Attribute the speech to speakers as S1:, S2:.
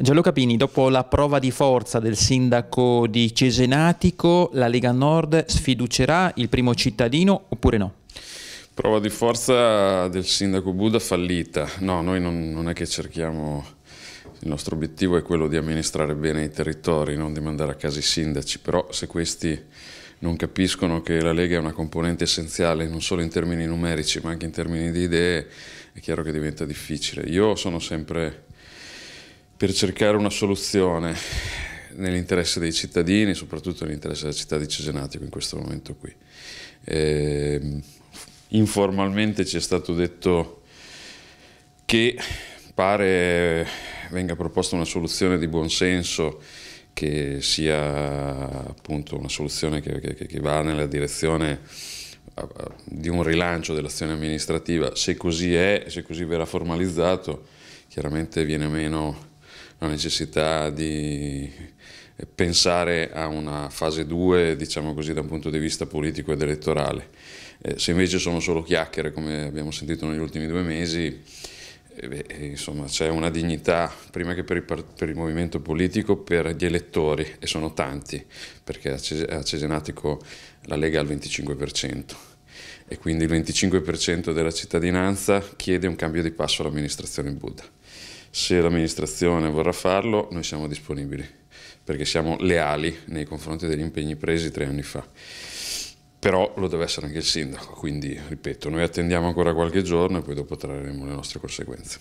S1: Gianluca Pini, dopo la prova di forza del sindaco di Cesenatico, la Lega Nord sfiducerà il primo cittadino oppure no? Prova di
S2: forza del sindaco Buda fallita. No, noi non, non è che cerchiamo... Il nostro obiettivo è quello di amministrare bene i territori, non di mandare a casa i sindaci, però se questi non capiscono che la Lega è una componente essenziale non solo in termini numerici ma anche in termini di idee, è chiaro che diventa difficile. Io sono sempre per cercare una soluzione nell'interesse dei cittadini, soprattutto nell'interesse della città di Cesenatico in questo momento qui. Eh, informalmente ci è stato detto che pare venga proposta una soluzione di buonsenso che sia appunto una soluzione che, che, che va nella direzione di un rilancio dell'azione amministrativa, se così è, se così verrà formalizzato, chiaramente viene meno la necessità di pensare a una fase 2, diciamo così, da un punto di vista politico ed elettorale. Eh, se invece sono solo chiacchiere, come abbiamo sentito negli ultimi due mesi, eh beh, insomma c'è una dignità, prima che per il, per il, movimento politico, per gli elettori, e sono tanti, perché a Cesenatico la Lega ha il 25%. E quindi il 25% della cittadinanza chiede un cambio di passo all'amministrazione Buddha. Se l'amministrazione vorrà farlo, noi siamo disponibili, perché siamo leali nei confronti degli impegni presi tre anni fa. Però lo deve essere anche il sindaco, quindi ripeto, noi attendiamo ancora qualche giorno e poi dopo trarremo le nostre conseguenze.